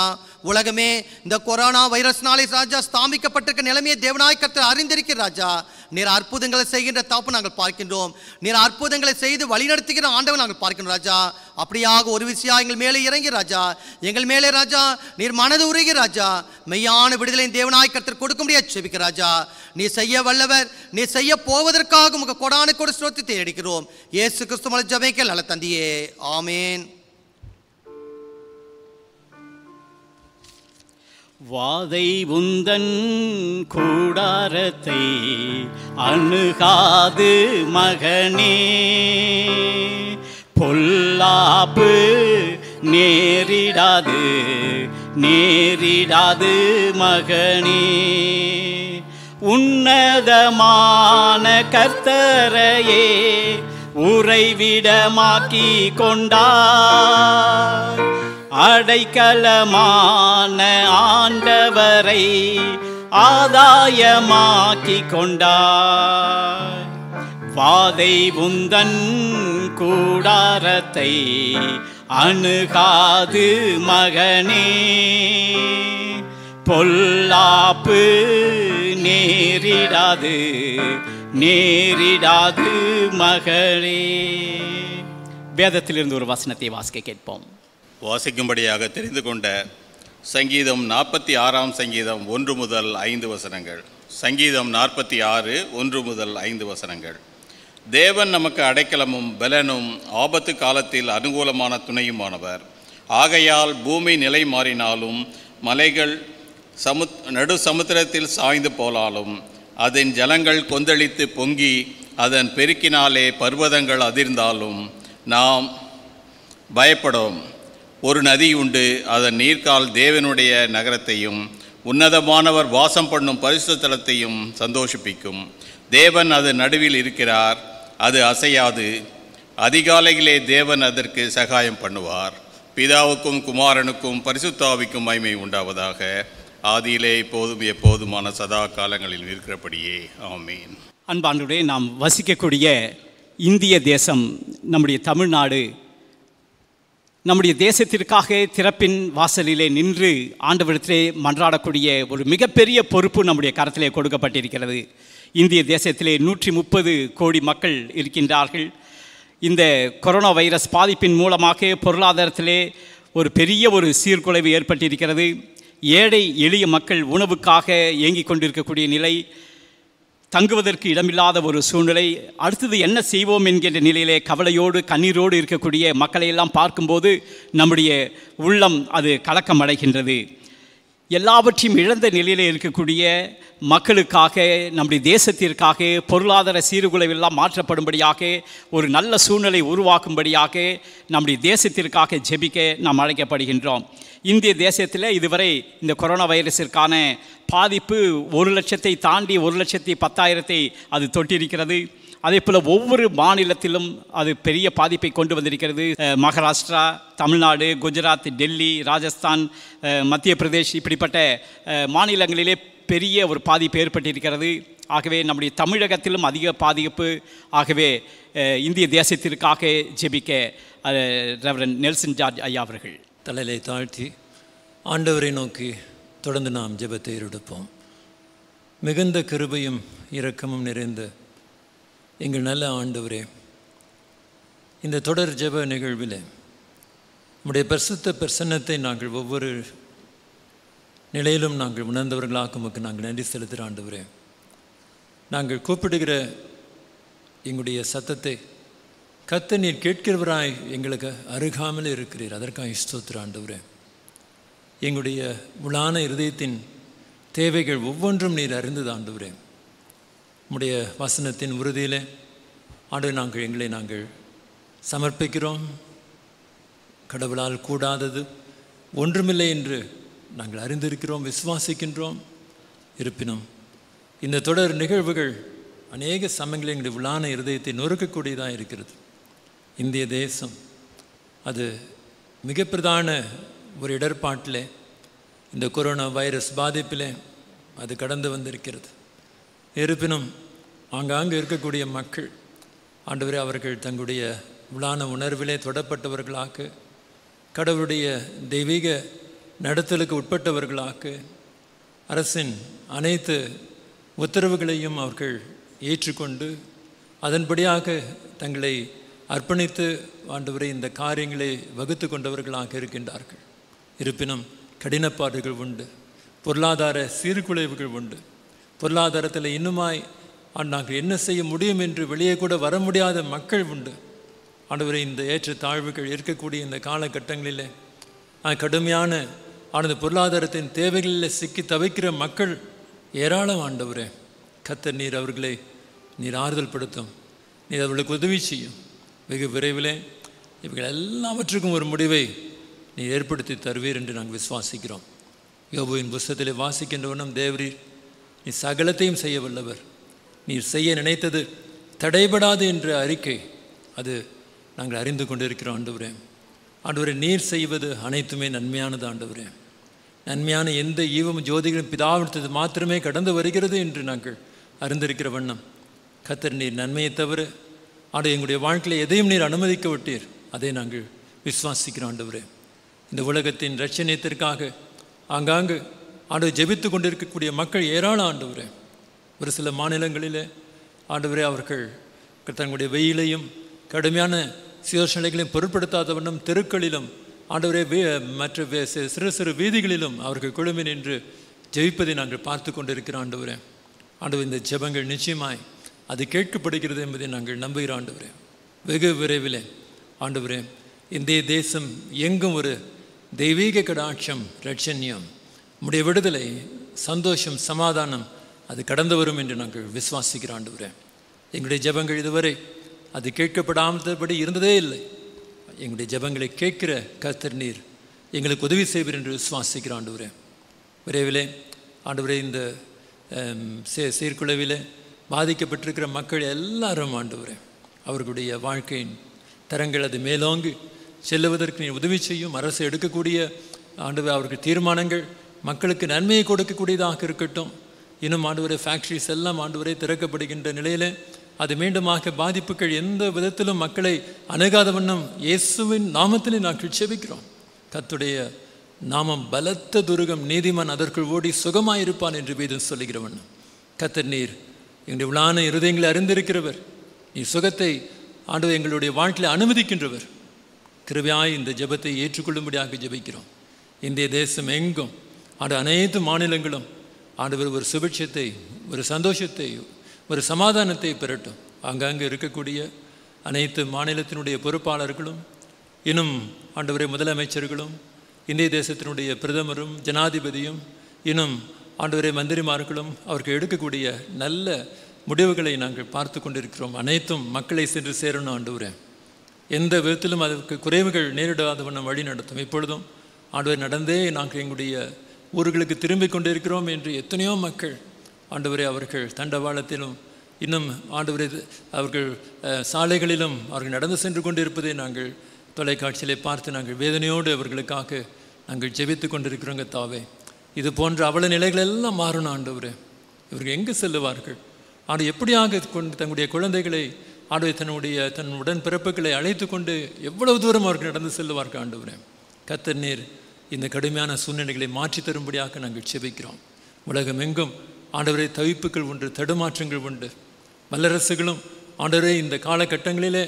உலகமே இந்த கொரோனா வைரஸ் நாளை ராஜா ஸ்தாபிக்கப்பட்டிருக்க நிலைமையை தேவனாய் அறிந்திருக்கிற ராஜா நீர் அற்புதங்களை செய்கின்ற தப்பு நாங்கள் பார்க்கின்றோம் நீர் அற்புதங்களை செய்து வழிநடத்துகிற ஆண்டவன் நாங்கள் பார்க்கின்றோம் ராஜா அப்படியாக ஒரு விஷயம் எங்கள் மேலே இறங்கி ராஜா எங்கள் மேலே ராஜா நீர் மனது உருகி ராஜா மெய்யான விடுதலையின் தேவனாய் கொடுக்க முடியாது ஜெபிக்க ராஜா நீ செய்ய வல்லவர் நீ செய்ய போவதற்காக உங்க கொடானு கொடு ஸ்ரோத்தி தேடிக்கிறோம் ஏசு கிறிஸ்துமலை ஜபைக்க நல்ல தந்தியே ஆமேன் வாதை உந்தன் கூடாரத்தை அணுகாது மகனே பொல்லாப்பு நேரிடாது நேரிடாது மகனே உன்னதமான கர்த்தரையே உறைவிடமாக்கி கொண்டார் அடைக்கலமான ஆண்டவரை ஆதாயமாக்கி கொண்டார் வாதை உந்தன் கூடாரத்தை அணுகாது மகனே பொல்லாப்பு நேரிடாது நேரிடாது மகளே வேதத்திலிருந்து ஒரு வசனத்தை வாசிக்க கேட்போம் வாசிக்கும்படியாக தெரிந்து கொண்ட சங்கீதம் நாற்பத்தி ஆறாம் சங்கீதம் ஒன்று முதல் ஐந்து வசனங்கள் சங்கீதம் நாற்பத்தி ஆறு ஒன்று முதல் ஐந்து வசனங்கள் தேவன் நமக்கு அடைக்கலமும் பலனும் ஆபத்து காலத்தில் அனுகூலமான துணையுமானவர் ஆகையால் பூமி நிலை மாறினாலும் மலைகள் சமு நடு சமுத்திரத்தில் சாய்ந்து போலாலும் அதன் ஜலங்கள் கொந்தளித்து பொங்கி அதன் பெருக்கினாலே பர்வதங்கள் அதிர்ந்தாலும் நாம் பயப்படும் ஒரு நதி உண்டு அதன் நீர்க்கால் தேவனுடைய நகரத்தையும் உன்னதமானவர் வாசம் பண்ணும் பரிசுத்தலத்தையும் சந்தோஷிப்பிக்கும் தேவன் அது நடுவில் இருக்கிறார் அது அசையாது அதிகாலையிலே தேவன் அதற்கு சகாயம் பண்ணுவார் பிதாவுக்கும் குமாரனுக்கும் பரிசுத்தாவிக்கும் மைமை உண்டாவதாக ஆதியிலே போதும் எப்போதுமான சதா காலங்களில் இருக்கிறபடியே ஆமீன் அன்பாண்டுடைய நாம் வசிக்கக்கூடிய இந்திய தேசம் நம்முடைய தமிழ்நாடு நம்முடைய தேசத்திற்காக திறப்பின் வாசலிலே நின்று ஆண்டவரத்திலே மன்றாடக்கூடிய ஒரு மிகப்பெரிய பொறுப்பு நம்முடைய கரத்திலே கொடுக்கப்பட்டிருக்கிறது இந்திய தேசத்திலே நூற்றி முப்பது கோடி மக்கள் இருக்கின்றார்கள் இந்த கொரோனா வைரஸ் பாதிப்பின் மூலமாக பொருளாதாரத்திலே ஒரு பெரிய ஒரு சீர்குலைவு ஏற்பட்டிருக்கிறது ஏழை எளிய மக்கள் உணவுக்காக இயங்கிக் கொண்டிருக்கக்கூடிய நிலை தங்குவதற்கு இடமில்லாத ஒரு சூழ்நிலை அடுத்தது என்ன செய்வோம் என்கின்ற நிலையிலே கவலையோடு கண்ணீரோடு இருக்கக்கூடிய மக்களையெல்லாம் பார்க்கும்போது நம்முடைய உள்ளம் அது கலக்கம் அடைகின்றது எல்லாவற்றையும் இழந்த நிலையில் இருக்கக்கூடிய மக்களுக்காக நம்முடைய தேசத்திற்காக பொருளாதார சீர்குலைவெல்லாம் மாற்றப்படும்படியாக ஒரு நல்ல சூழ்நிலை உருவாக்கும்படியாக நம்முடைய தேசத்திற்காக ஜெபிக்க நாம் அழைக்கப்படுகின்றோம் இந்திய தேசத்தில் இதுவரை இந்த கொரோனா வைரஸிற்கான பாதிப்பு ஒரு லட்சத்தை தாண்டி ஒரு லட்சத்தி பத்தாயிரத்தை அது தொட்டிருக்கிறது அதே போல் ஒவ்வொரு மாநிலத்திலும் அது பெரிய பாதிப்பை கொண்டு வந்திருக்கிறது மகாராஷ்டிரா தமிழ்நாடு குஜராத் டெல்லி ராஜஸ்தான் மத்திய பிரதேஷ் இப்படிப்பட்ட மாநிலங்களிலே பெரிய ஒரு பாதிப்பு ஏற்பட்டிருக்கிறது ஆகவே நம்முடைய தமிழகத்திலும் அதிக பாதிப்பு ஆகவே இந்திய தேசத்திற்காக ஜெபிக்க ரெவரன் நெல்சன் ஜார்ஜ் ஐயா அவர்கள் தலையிலை தாழ்த்தி ஆண்டவரை நோக்கி தொடர்ந்து நாம் ஜெபத்தை எடுப்போம் மிகுந்த கிருபையும் இரக்கமும் நிறைந்த எங்கள் நல்ல ஆண்டவரே இந்த தொடர் ஜப நிகழ்வில் நம்முடைய பிரசுத்த பிரசன்னத்தை நாங்கள் ஒவ்வொரு நிலையிலும் நாங்கள் உணர்ந்தவர்களாக்குமுக்கு நாங்கள் நன்றி செலுத்துகிற ஆண்டவரே நாங்கள் கூப்பிடுகிற எங்களுடைய சத்தத்தை கத்த நீர் கேட்கிறவராய் எங்களுக்கு அருகாமல் இருக்கிறீர் அதற்காக ஸ்தோத்திர ஆண்டவரே எங்களுடைய உளான இருதயத்தின் தேவைகள் ஒவ்வொன்றும் நீர் அறிந்தது ஆண்டவரேன் உம்முடைய வசனத்தின் உறுதியில் ஆண்டு நாங்கள் எங்களை நாங்கள் சமர்ப்பிக்கிறோம் கடவுளால் கூடாதது ஒன்றுமில்லை என்று நாங்கள் அறிந்திருக்கிறோம் விசுவாசிக்கின்றோம் இருப்பினும் இந்த தொடர் நிகழ்வுகள் அநேக சமயங்களில் எங்களுடைய உள்ளான இருதயத்தை நொறுக்கக்கூடியதாக இருக்கிறது இந்திய தேசம் அது மிக பிரதான ஒரு இடர்பாட்டில் இந்த கொரோனா வைரஸ் பாதிப்பிலே அது கடந்து வந்திருக்கிறது இருப்பினும் ஆங்காங்கு இருக்கக்கூடிய மக்கள் ஆண்டவரே அவர்கள் தங்களுடைய விழான உணர்விலே தொடப்பட்டவர்களாக்கு கடவுளுடைய தெய்வீக நடத்தலுக்கு உட்பட்டவர்களாக்கு அரசின் அனைத்து உத்தரவுகளையும் அவர்கள் ஏற்றுக்கொண்டு அதன்படியாக தங்களை அர்ப்பணித்து ஆண்டவரை இந்த காரியங்களை வகுத்து கொண்டவர்களாக இருக்கின்றார்கள் இருப்பினும் கடினப்பாடுகள் உண்டு பொருளாதார சீர்குலைவுகள் உண்டு பொருளாதாரத்தில் இன்னுமாய் நாங்கள் என்ன செய்ய முடியும் என்று வெளியே கூட வர முடியாத மக்கள் உண்டு ஆண்டவரை இந்த ஏற்ற தாழ்வுகள் இருக்கக்கூடிய இந்த காலகட்டங்களில் கடுமையான ஆனது பொருளாதாரத்தின் தேவைகளில் சிக்கி தவிக்கிற மக்கள் ஏராளம் ஆண்டவரே கத்தர் நீர் அவர்களை நீர் ஆறுதல் படுத்தும் நீர் அவர்களுக்கு உதவி செய்யும் வெகு விரைவில் இவைகள் எல்லாவற்றுக்கும் ஒரு முடிவை நீ ஏற்படுத்தி தருவீர் என்று நாங்கள் விசுவாசிக்கிறோம் யோபுவின் புஸ்தத்தில் வாசிக்கின்றவனும் தேவரீர் நீ சகலத்தையும் செய்ய வல்லவர் நீர் செய்ய நினைத்தது தடைபடாது என்ற அறிக்கை அது நாங்கள் அறிந்து கொண்டிருக்கிறோம் ஆண்டவரே ஆண்டவரே நீர் செய்வது அனைத்துமே நன்மையானது ஆண்டவரே நன்மையான எந்த ஈவம் ஜோதிகளும் பிதாவிடுத்தது மாத்திரமே கடந்து வருகிறது என்று நாங்கள் அறிந்திருக்கிற வண்ணம் கத்தர் நீர் நன்மையை தவிர ஆண்டு எங்களுடைய வாழ்க்கையில் எதையும் நீர் அனுமதிக்க விட்டீர் அதை நாங்கள் விசுவாசிக்கிறோம் ஆண்டவரே இந்த உலகத்தின் ரட்சணியத்திற்காக ஆங்காங்கு ஆண்டவர் ஜெபித்து கொண்டிருக்கக்கூடிய மக்கள் ஏராளம் ஆண்டவரே ஒரு சில மாநிலங்களில் ஆண்டவரே அவர்கள் தங்களுடைய வெயிலையும் கடுமையான சூழ்நிலைகளையும் பொருட்படுத்தாத வண்ணம் தெருக்களிலும் ஆண்டவரே வே மற்ற சிறு சிறு வீதிகளிலும் அவர்கள் குழுமி நின்று ஜெயிப்பதை நாங்கள் பார்த்து கொண்டிருக்கிற ஆண்டவரே ஆண்டவர் இந்த ஜெபங்கள் நிச்சயமாய் அது கேட்கப்படுகிறது என்பதை நாங்கள் நம்புகிற ஆண்டவரே வெகு விரைவில் ஆண்டவரே இந்திய தேசம் எங்கும் ஒரு தெய்வீக கடாட்சம் ரட்சண்யம் நம்முடைய விடுதலை சந்தோஷம் சமாதானம் அது கடந்து வரும் என்று நாங்கள் விசுவாசிக்கிற ஆண்டு எங்களுடைய ஜபங்கள் இதுவரை அது கேட்கப்படாமதபடி இருந்ததே இல்லை எங்களுடைய ஜபங்களை கேட்கிற கர்த்தர் நீர் எங்களுக்கு உதவி செய்வர் என்று விசுவாசிக்கிற ஆண்டு விரைவிலே ஆண்டு இந்த சே பாதிக்கப்பட்டிருக்கிற மக்கள் எல்லாரும் ஆண்டு அவர்களுடைய வாழ்க்கையின் தரங்கள் அது மேலோங்கி செல்லுவதற்கு நீ உதவி செய்யும் அரசு எடுக்கக்கூடிய ஆண்டு அவர்கள் தீர்மானங்கள் மக்களுக்கு நன்மையை கொடுக்கக்கூடியதாக இருக்கட்டும் இன்னும் ஆண்டு ஃபேக்ட்ரிஸ் எல்லாம் ஆண்டு திறக்கப்படுகின்ற நிலையில் அது மீண்டுமாக பாதிப்புகள் எந்த விதத்திலும் மக்களை அணுகாத வண்ணம் இயேசுவின் நாமத்திலே நாங்கள் செபிக்கிறோம் கத்துடைய நாமம் பலத்த துருகம் நீதிமான் அதற்குள் ஓடி சுகமாயிருப்பான் என்று வேதம் சொல்லுகிற வண்ணம் கத்தர் நீர் எங்கள் விழான இருதயங்களை அறிந்திருக்கிறவர் நீ சுகத்தை ஆண்டு எங்களுடைய வாழ்க்கையில் அனுமதிக்கின்றவர் கிருவியாய் இந்த ஜபத்தை ஏற்றுக்கொள்ளும்படியாக ஜபிக்கிறோம் இந்திய தேசம் எங்கும் ஆண்டு அனைத்து மாநிலங்களும் ஆண்டவர் ஒரு சுபிட்சத்தை ஒரு சந்தோஷத்தை ஒரு சமாதானத்தை பெறட்டும் அங்கங்கே இருக்கக்கூடிய அனைத்து மாநிலத்தினுடைய பொறுப்பாளர்களும் இன்னும் ஆண்டவரை முதலமைச்சர்களும் இந்திய தேசத்தினுடைய பிரதமரும் ஜனாதிபதியும் இன்னும் ஆண்டவரை மந்திரிமார்களும் அவர்கள் எடுக்கக்கூடிய நல்ல முடிவுகளை நாங்கள் பார்த்து கொண்டிருக்கிறோம் அனைத்தும் மக்களை சென்று சேரணும் ஆண்டவரே எந்த விதத்திலும் அதற்கு குறைவுகள் நேரிடாத வண்ணம் வழி நடத்தும் இப்பொழுதும் ஆண்டவர் நடந்தே நாங்கள் எங்களுடைய ஊர்களுக்கு திரும்பிக் கொண்டிருக்கிறோம் என்று எத்தனையோ மக்கள் ஆண்டவரே அவர்கள் தண்டவாளத்திலும் இன்னும் ஆண்டவரே அவர்கள் சாலைகளிலும் அவர்கள் நடந்து சென்று கொண்டிருப்பதை நாங்கள் தொலைக்காட்சியிலே பார்த்து நாங்கள் வேதனையோடு அவர்களுக்காக நாங்கள் ஜெபித்து கொண்டிருக்கிறோங்க தாவே இது போன்ற அவல நிலைகள் எல்லாம் மாறணும் ஆண்டவர் இவர்கள் எங்கு செல்லுவார்கள் ஆனால் எப்படியாக கொண்டு தங்களுடைய குழந்தைகளை ஆண்டவை தன்னுடைய தன் உடன் பிறப்புகளை அழைத்து கொண்டு எவ்வளவு தூரம் அவர்கள் நடந்து செல்லுவார்கள் ஆண்டவரே கத்தர் நீர் இந்த கடுமையான சூழ்நிலைகளை மாற்றி தரும்படியாக நாங்கள் செபிக்கிறோம் எங்கும் ஆண்டவரை தவிப்புகள் உண்டு தடுமாற்றங்கள் உண்டு வல்லரசுகளும் ஆண்டவரே இந்த காலகட்டங்களிலே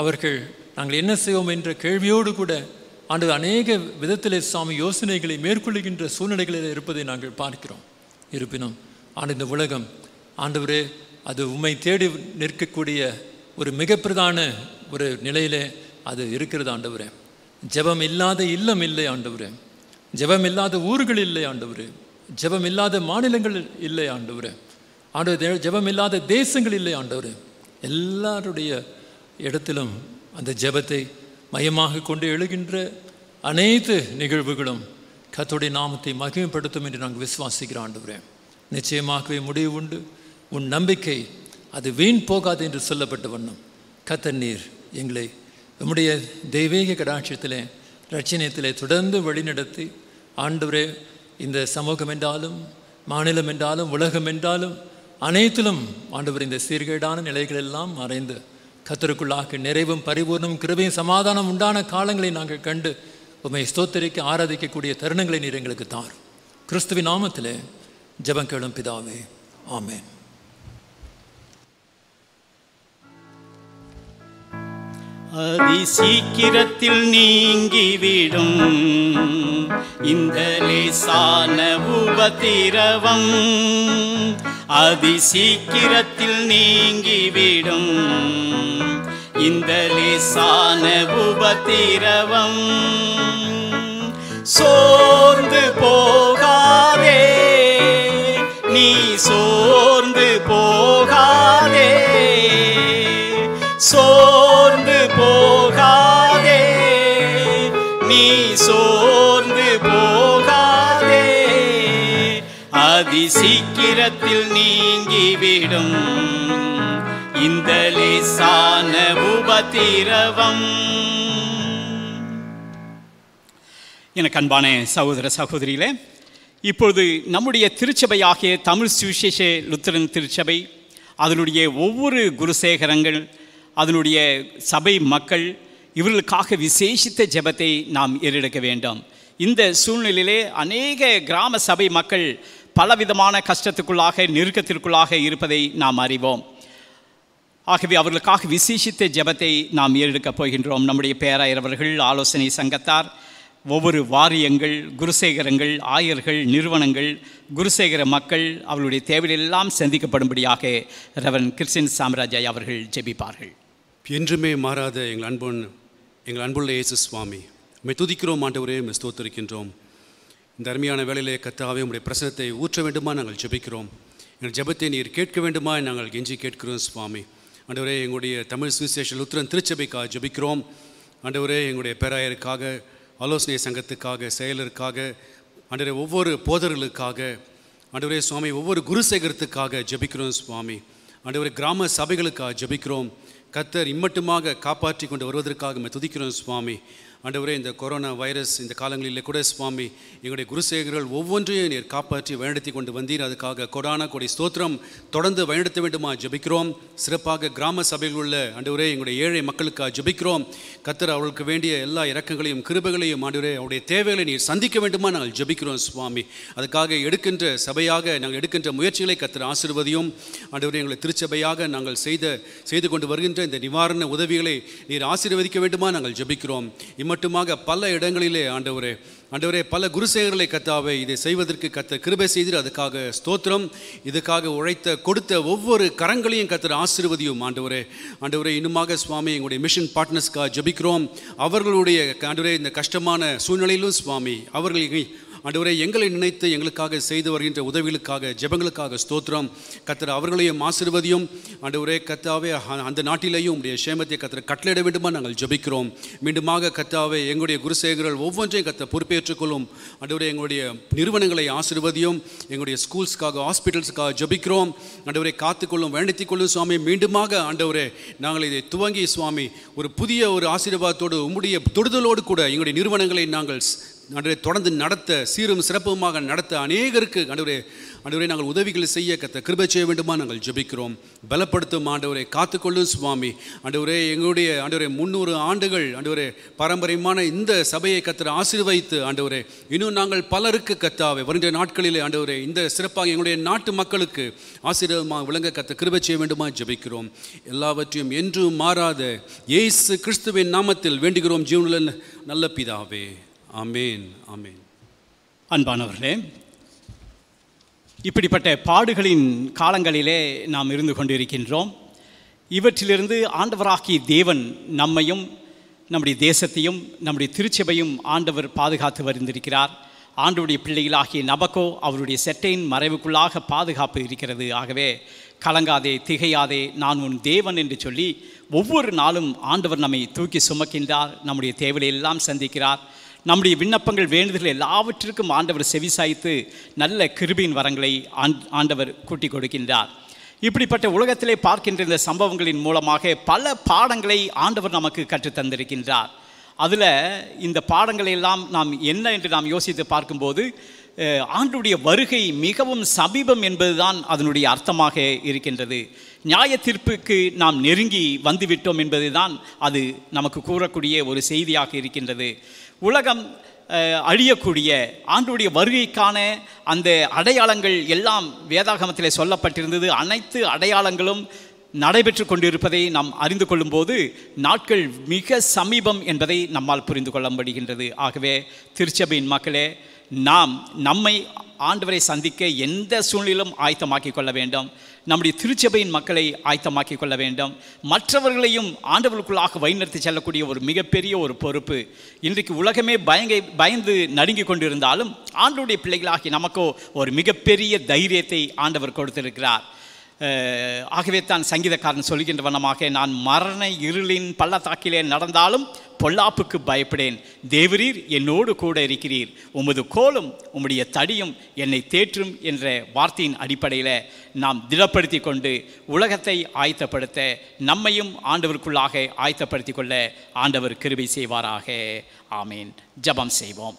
அவர்கள் நாங்கள் என்ன செய்வோம் என்ற கேள்வியோடு கூட ஆண்டு அநேக விதத்திலே சுவாமி யோசனைகளை மேற்கொள்ளுகின்ற சூழ்நிலைகளில் இருப்பதை நாங்கள் பார்க்கிறோம் இருப்பினும் ஆண்டு இந்த உலகம் ஆண்டவரே அது உண்மை தேடி நிற்கக்கூடிய ஒரு மிக பிரதான ஒரு நிலையிலே அது இருக்கிறது ஆண்டவரே ஜபம் இல்லாத இல்லம் இல்லை ஆண்டவர் ஜபம் இல்லாத ஊர்கள் இல்லை ஆண்டவர் ஜபம் இல்லாத மாநிலங்கள் இல்லை ஆண்டவர் ஆண்டவர் ஜபம் இல்லாத தேசங்கள் இல்லை ஆண்டவர் எல்லாருடைய இடத்திலும் அந்த ஜெபத்தை மையமாக கொண்டு எழுகின்ற அனைத்து நிகழ்வுகளும் கத்துடைய நாமத்தை மகிமைப்படுத்தும் என்று நாங்கள் விசுவாசிக்கிறோம் ஆண்டவரே நிச்சயமாகவே முடிவு உண்டு உன் நம்பிக்கை அது வீண் போகாது என்று சொல்லப்பட்ட வண்ணம் கத்த நீர் எங்களை நம்முடைய தெய்வீக கடாட்சியத்தில் லட்சணியத்தில் தொடர்ந்து வழிநடத்தி ஆண்டவரே இந்த சமூகம் என்றாலும் மாநிலம் என்றாலும் உலகம் என்றாலும் அனைத்திலும் ஆண்டவர் இந்த சீர்கேடான நிலைகள் எல்லாம் மறைந்து கத்தருக்குள்ளாக நிறைவும் பரிபூர்ணம் கிருபையும் சமாதானம் உண்டான காலங்களை நாங்கள் கண்டு உண்மை ஸ்தோத்தரிக்க ஆராதிக்கக்கூடிய தருணங்களை நீர் எங்களுக்கு தார் கிறிஸ்துவின் நாமத்தில் ஜபம் பிதாவே ஆமேன் அதி சீக்கிரத்தில் நீங்கிவிடும் இந்த லேசான உபத்திரவம் அதி சீக்கிரத்தில் நீங்கிவிடும் இந்த லேசான உபத்திரவம் சோர்ந்து போகாதே நீ சோர்ந்து போகாதே சோ அதி சீக்கிரத்தில் நீங்கிவிடும் இந்த லேசான உபதிரவம் எனக்கு அன்பான சகோதர சகோதரிகளே இப்பொழுது நம்முடைய திருச்சபை ஆகிய தமிழ் சுவிசேஷ லுத்திரன் திருச்சபை அதனுடைய ஒவ்வொரு குருசேகரங்கள் அதனுடைய சபை மக்கள் இவர்களுக்காக விசேஷித்த ஜெபத்தை நாம் ஏறெடுக்க வேண்டும் இந்த சூழ்நிலையிலே அநேக கிராம சபை மக்கள் பலவிதமான கஷ்டத்துக்குள்ளாக நெருக்கத்திற்குள்ளாக இருப்பதை நாம் அறிவோம் ஆகவே அவர்களுக்காக விசேஷித்த ஜெபத்தை நாம் ஏறெடுக்கப் போகின்றோம் நம்முடைய பேராயரவர்கள் ஆலோசனை சங்கத்தார் ஒவ்வொரு வாரியங்கள் குருசேகரங்கள் ஆயர்கள் நிறுவனங்கள் குருசேகர மக்கள் அவர்களுடைய தேவையிலெல்லாம் சந்திக்கப்படும்படியாக ரவன் கிறிஸ்டின் சாம்ராஜா அவர்கள் ஜெபிப்பார்கள் என்றுமே மாறாத எங்கள் அன்பன் எங்கள் அன்புள்ள இயேசு சுவாமி மெத்துதிக்கிறோம் ஆண்டவரே மெஸ்தோத்திருக்கின்றோம் இந்த அருமையான வேலையிலே கத்தாவே உங்களுடைய பிரசனத்தை ஊற்ற வேண்டுமா நாங்கள் ஜெபிக்கிறோம் எங்கள் ஜெபத்தை நீர் கேட்க வேண்டுமா நாங்கள் கெஞ்சி கேட்கிறோம் சுவாமி ஆண்டவரே எங்களுடைய தமிழ் சுவிசேஷன் உத்திரன் திருச்சபைக்காக ஜபிக்கிறோம் ஆண்டவரே எங்களுடைய பேராயருக்காக ஆலோசனை சங்கத்துக்காக செயலருக்காக அன்றைய ஒவ்வொரு போதர்களுக்காக ஆண்டவரே சுவாமி ஒவ்வொரு குரு சேகரத்துக்காக ஜெபிக்கிறோம் சுவாமி ஆண்டவரே கிராம சபைகளுக்காக ஜெபிக்கிறோம் கத்தர் இம்மட்டுமாக காப்பாற்றி கொண்டு வருவதற்காக துதிக்கிறோம் சுவாமி ஆண்டவரே இந்த கொரோனா வைரஸ் இந்த காலங்களில் கூட சுவாமி எங்களுடைய குருசேகர்கள் ஒவ்வொன்றையும் நீர் காப்பாற்றி வழிநடத்தி கொண்டு வந்தீர் அதுக்காக கொடான கொடி ஸ்தோத்திரம் தொடர்ந்து வழிநடத்த வேண்டுமா ஜபிக்கிறோம் சிறப்பாக கிராம சபையில் உள்ள ஆண்டவரே எங்களுடைய ஏழை மக்களுக்காக ஜபிக்கிறோம் கத்தர் அவர்களுக்கு வேண்டிய எல்லா இறக்கங்களையும் கிருபைகளையும் ஆண்டவரே அவருடைய தேவைகளை நீர் சந்திக்க வேண்டுமா நாங்கள் ஜபிக்கிறோம் சுவாமி அதுக்காக எடுக்கின்ற சபையாக நாங்கள் எடுக்கின்ற முயற்சிகளை கத்திர ஆசிர்வதியும் ஆண்டவரே எங்களை திருச்சபையாக நாங்கள் செய்த செய்து கொண்டு வருகின்ற இந்த நிவாரண உதவிகளை நீர் ஆசீர்வதிக்க வேண்டுமா நாங்கள் ஜபிக்கிறோம் மட்டுமாக பல இடங்களிலே ஆண்டவரே ஆண்டவரே பல குருசேகர்களை கத்தாவை இதை செய்வதற்கு கத்த கிருபை செய்து அதுக்காக ஸ்தோத்திரம் இதுக்காக உழைத்த கொடுத்த ஒவ்வொரு கரங்களையும் கத்துற ஆசிர்வதியும் ஆண்டவரே ஆண்டவரே இன்னுமாக சுவாமி எங்களுடைய மிஷன் பார்ட்னர்ஸ்க்காக ஜபிக்கிறோம் அவர்களுடைய ஆண்டவரே இந்த கஷ்டமான சூழ்நிலையிலும் சுவாமி அவர்கள் அன்றுவரை எங்களை நினைத்து எங்களுக்காக செய்து வருகின்ற உதவிகளுக்காக ஜெபங்களுக்காக ஸ்தோத்திரம் கத்திர அவர்களையும் ஆசிர்வதியும் ஒரே கத்தாவே அந்த நாட்டிலேயும் உடைய சேமத்தை கத்திர கட்டளையிட வேண்டுமா நாங்கள் ஜபிக்கிறோம் மீண்டுமாக கத்தாவே எங்களுடைய குருசேகர்கள் ஒவ்வொன்றையும் கத்த பொறுப்பேற்றுக்கொள்ளும் ஒரு எங்களுடைய நிறுவனங்களை ஆசிர்வதியும் எங்களுடைய ஸ்கூல்ஸ்க்காக ஹாஸ்பிட்டல்ஸுக்காக ஜபிக்கிறோம் அன்றுவரை காத்துக்கொள்ளும் வேண்டித்திக் கொள்ளும் சுவாமி மீண்டுமாக ஆண்டவரே நாங்கள் இதை துவங்கி சுவாமி ஒரு புதிய ஒரு ஆசீர்வாதத்தோடு உம்முடைய தொடுதலோடு கூட எங்களுடைய நிறுவனங்களை நாங்கள் ஆண்டவரை தொடர்ந்து நடத்த சீரும் சிறப்புமாக நடத்த அநேகருக்கு ஆண்டவரே ஆண்டவரை நாங்கள் உதவிகள் செய்ய கத்த கிருபை செய்ய வேண்டுமா நாங்கள் ஜபிக்கிறோம் பலப்படுத்தும் ஆண்டவரை காத்துக்கொள்ளும் சுவாமி அன்றுவரே எங்களுடைய ஆண்டவரே முந்நூறு ஆண்டுகள் அன்றுவரே பாரம்பரியமான இந்த சபையை கத்திர ஆசீர்வைத்து ஆண்டவரே இன்னும் நாங்கள் பலருக்கு கத்தாவே வருகின்ற நாட்களிலே ஆண்டவரே இந்த சிறப்பாக எங்களுடைய நாட்டு மக்களுக்கு ஆசீர்வாதமாக விளங்க கத்த கிருபை செய்ய வேண்டுமா ஜபிக்கிறோம் எல்லாவற்றையும் என்றும் மாறாத இயேசு கிறிஸ்துவின் நாமத்தில் வேண்டுகிறோம் ஜீவனில் நல்ல பிதாவே அமேன் அமேன் அன்பானவர்களே இப்படிப்பட்ட பாடுகளின் காலங்களிலே நாம் இருந்து கொண்டிருக்கின்றோம் இவற்றிலிருந்து ஆண்டவராகிய தேவன் நம்மையும் நம்முடைய தேசத்தையும் நம்முடைய திருச்சபையும் ஆண்டவர் பாதுகாத்து வருந்திருக்கிறார் ஆண்டுடைய பிள்ளைகளாகிய நபக்கோ அவருடைய செட்டையின் மறைவுக்குள்ளாக பாதுகாப்பு இருக்கிறது ஆகவே கலங்காதே திகையாதே நான் உன் தேவன் என்று சொல்லி ஒவ்வொரு நாளும் ஆண்டவர் நம்மை தூக்கி சுமக்கின்றார் நம்முடைய தேவையெல்லாம் சந்திக்கிறார் நம்முடைய விண்ணப்பங்கள் வேண்டுதல் எல்லாவற்றிற்கும் ஆண்டவர் செவிசாய்த்து நல்ல கிருபியின் வரங்களை ஆண்டவர் கூட்டி கொடுக்கின்றார் இப்படிப்பட்ட உலகத்திலே பார்க்கின்ற இந்த சம்பவங்களின் மூலமாக பல பாடங்களை ஆண்டவர் நமக்கு கற்றுத்தந்திருக்கின்றார் அதில் இந்த பாடங்களை எல்லாம் நாம் என்ன என்று நாம் யோசித்து பார்க்கும்போது ஆண்டுடைய வருகை மிகவும் சமீபம் என்பதுதான் அதனுடைய அர்த்தமாக இருக்கின்றது நியாய தீர்ப்புக்கு நாம் நெருங்கி வந்துவிட்டோம் என்பதுதான் அது நமக்கு கூறக்கூடிய ஒரு செய்தியாக இருக்கின்றது உலகம் அழியக்கூடிய ஆண்டுடைய வருகைக்கான அந்த அடையாளங்கள் எல்லாம் வேதாகமத்தில் சொல்லப்பட்டிருந்தது அனைத்து அடையாளங்களும் நடைபெற்று கொண்டிருப்பதை நாம் அறிந்து கொள்ளும்போது நாட்கள் மிக சமீபம் என்பதை நம்மால் புரிந்து கொள்ள முடிகின்றது ஆகவே திருச்சபையின் மக்களே நாம் நம்மை ஆண்டவரை சந்திக்க எந்த சூழ்நிலும் ஆயத்தமாக்கிக் கொள்ள வேண்டும் நம்முடைய திருச்சபையின் மக்களை ஆயத்தமாக்கி கொள்ள வேண்டும் மற்றவர்களையும் ஆண்டவர்களுக்குள்ளாக வழிநடத்தி செல்லக்கூடிய ஒரு மிகப்பெரிய ஒரு பொறுப்பு இன்றைக்கு உலகமே பயங்க பயந்து நடுங்கி கொண்டிருந்தாலும் ஆண்டோடைய பிள்ளைகளாகி நமக்கோ ஒரு மிகப்பெரிய தைரியத்தை ஆண்டவர் கொடுத்திருக்கிறார் ஆகவே தான் சங்கீதக்காரன் சொல்கின்ற வண்ணமாக நான் மரண இருளின் பள்ளத்தாக்கிலே நடந்தாலும் பொல்லாப்புக்கு பயப்படேன் தேவரீர் என்னோடு கூட இருக்கிறீர் உமது கோலும் உம்முடைய தடியும் என்னை தேற்றும் என்ற வார்த்தையின் அடிப்படையில் நாம் திடப்படுத்தி கொண்டு உலகத்தை ஆயத்தப்படுத்த நம்மையும் ஆண்டவருக்குள்ளாக ஆயத்தப்படுத்தி கொள்ள ஆண்டவர் கிருபை செய்வாராக ஆமேன் ஜபம் செய்வோம்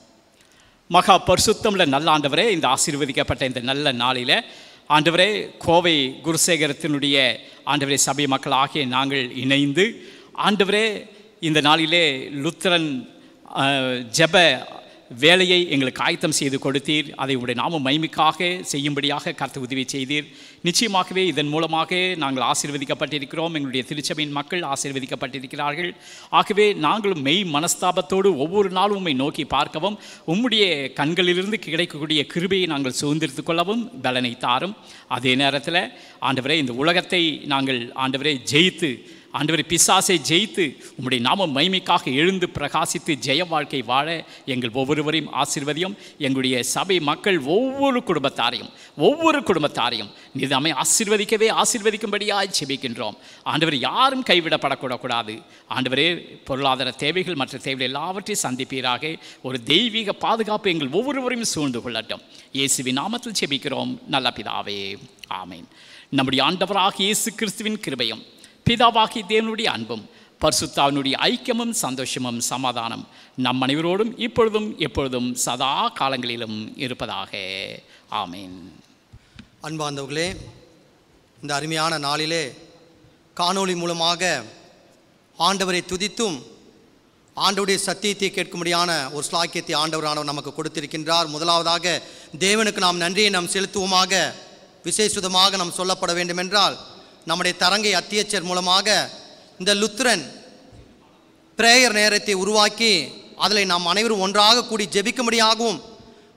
மகா பரிசுத்தமில் நல்ல ஆண்டவரே இந்த ஆசீர்வதிக்கப்பட்ட இந்த நல்ல நாளில் ஆண்டவரே கோவை குருசேகரத்தினுடைய ஆண்டவரே சபை மக்கள் ஆகிய நாங்கள் இணைந்து ஆண்டவரே இந்த நாளிலே லுத்திரன் ஜப வேலையை எங்களுக்கு ஆயத்தம் செய்து கொடுத்தீர் அதை உடைய நாம மைமிக்காக செய்யும்படியாக கருத்து உதவி செய்தீர் நிச்சயமாகவே இதன் மூலமாக நாங்கள் ஆசீர்வதிக்கப்பட்டிருக்கிறோம் எங்களுடைய திருச்சபையின் மக்கள் ஆசீர்வதிக்கப்பட்டிருக்கிறார்கள் ஆகவே நாங்களும் மெய் மனஸ்தாபத்தோடு ஒவ்வொரு நாளும் உண்மை நோக்கி பார்க்கவும் உம்முடைய கண்களிலிருந்து கிடைக்கக்கூடிய கிருபையை நாங்கள் சுதந்திரித்து கொள்ளவும் பலனை தாரும் அதே நேரத்தில் ஆண்டவரே இந்த உலகத்தை நாங்கள் ஆண்டவரே ஜெயித்து ஆண்டவர் பிசாசை ஜெயித்து உங்களுடைய நாம மைமைக்காக எழுந்து பிரகாசித்து ஜெய வாழ்க்கை வாழ எங்கள் ஒவ்வொருவரையும் ஆசிர்வதியும் எங்களுடைய சபை மக்கள் ஒவ்வொரு குடும்பத்தாரையும் ஒவ்வொரு குடும்பத்தாரையும் நிதாமை ஆசிர்வதிக்கவே ஆசிர்வதிக்கும்படியாய் செபிக்கின்றோம் ஆண்டவர் யாரும் கைவிடப்படக்கூடக்கூடாது ஆண்டவரே பொருளாதார தேவைகள் மற்ற தேவைகள் எல்லாவற்றையும் சந்திப்பீராக ஒரு தெய்வீக பாதுகாப்பு எங்கள் ஒவ்வொருவரையும் சூழ்ந்து கொள்ளட்டும் இயேசுவின் நாமத்தில் செபிக்கிறோம் நல்ல பிதாவே ஆமேன் நம்முடைய ஆண்டவராக இயேசு கிறிஸ்துவின் கிருபையும் பிதாவாகி தேவனுடைய அன்பும் பர்சுத்தாவினுடைய ஐக்கியமும் சந்தோஷமும் சமாதானம் நம் அனைவரோடும் இப்பொழுதும் எப்பொழுதும் சதா காலங்களிலும் இருப்பதாக ஆமீன் அன்பாந்தவர்களே இந்த அருமையான நாளிலே காணொளி மூலமாக ஆண்டவரை துதித்தும் ஆண்டவுடைய சத்தியத்தை கேட்கும்படியான ஒரு ஸ்லாக்கியத்தை ஆண்டவரானவர் நமக்கு கொடுத்திருக்கின்றார் முதலாவதாக தேவனுக்கு நாம் நன்றியை நாம் செலுத்துவோமாக விசேஷமாக நாம் சொல்லப்பட வேண்டுமென்றால் நம்முடைய தரங்கை அத்தியச்சர் மூலமாக இந்த லுத்ரன் பிரேயர் நேரத்தை உருவாக்கி அதில் நாம் அனைவரும் ஒன்றாக கூடி ஜெபிக்கும்படியாகவும்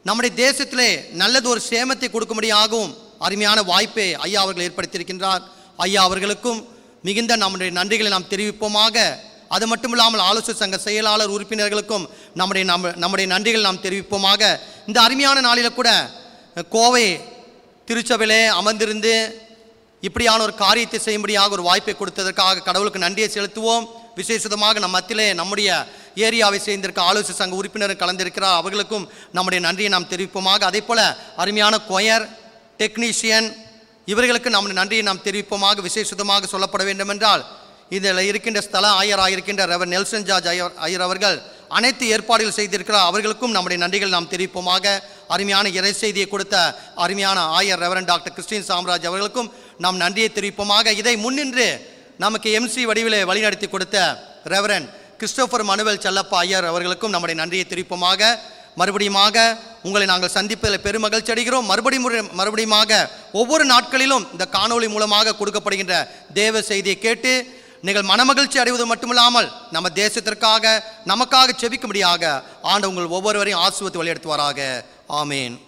நம்முடைய தேசத்திலே நல்லது ஒரு சேமத்தை கொடுக்கும்படியாகவும் அருமையான வாய்ப்பை ஐயா அவர்கள் ஏற்படுத்தியிருக்கின்றார் ஐயா அவர்களுக்கும் மிகுந்த நம்முடைய நன்றிகளை நாம் தெரிவிப்போமாக அது மட்டும் இல்லாமல் ஆலோசனை சங்க செயலாளர் உறுப்பினர்களுக்கும் நம்முடைய நம் நம்முடைய நன்றிகள் நாம் தெரிவிப்போமாக இந்த அருமையான நாளில் கூட கோவை திருச்சபையிலே அமர்ந்திருந்து இப்படியான ஒரு காரியத்தை செய்யும்படியாக ஒரு வாய்ப்பை கொடுத்ததற்காக கடவுளுக்கு நன்றியை செலுத்துவோம் விசேஷமாக நம்ம மத்தியிலே நம்முடைய ஏரியாவை சேர்ந்திருக்க ஆலோசி சங்க உறுப்பினரும் கலந்திருக்கிறார் அவர்களுக்கும் நம்முடைய நன்றியை நாம் தெரிவிப்போமாக அதே போல் அருமையான கொயர் டெக்னீஷியன் இவர்களுக்கு நம்முடைய நன்றியை நாம் தெரிவிப்போமாக விசேஷமாக சொல்லப்பட வேண்டும் என்றால் இதில் இருக்கின்ற ஸ்தல ஆயராக இருக்கின்ற Rev Nelson George Iyer Iyer அவர்கள் அனைத்து ஏற்பாடுகள் செய்திருக்கிறார் அவர்களுக்கும் நம்முடைய நன்றிகள் நாம் தெரிவிப்போமாக அருமையான இறை செய்தியை கொடுத்த அருமையான ஆயர் ரெவரன் டாக்டர் கிறிஸ்டின் சாம்ராஜ் அவர்களுக்கும் நாம் நன்றியை தெரிவிப்போமாக இதை முன்னின்று நமக்கு எம்சி வடிவிலே வழிநடத்தி கொடுத்த Reverend Christopher Manuel Chellappa Iyer அவர்களுக்கும் நம்முடைய நன்றியை தெரிவிப்போமாக மறுபடியுமாக உங்களை நாங்கள் சந்திப்பதில் பெருமகிழ்ச்சி அடைகிறோம் மறுபடியும் மறுபடியுமாக ஒவ்வொரு நாட்களிலும் இந்த காணொளி மூலமாக கொடுக்கப்படுகின்ற தேவ செய்தியை கேட்டு நீங்கள் மனமகிழ்ச்சி அடைவது மட்டுமில்லாமல் நம்ம தேசத்திற்காக நமக்காக செபிக்கும்படியாக ஆண்டு உங்கள் ஒவ்வொருவரையும் ஆசுவத்து வழியெடுத்துவாராக ஆமேன்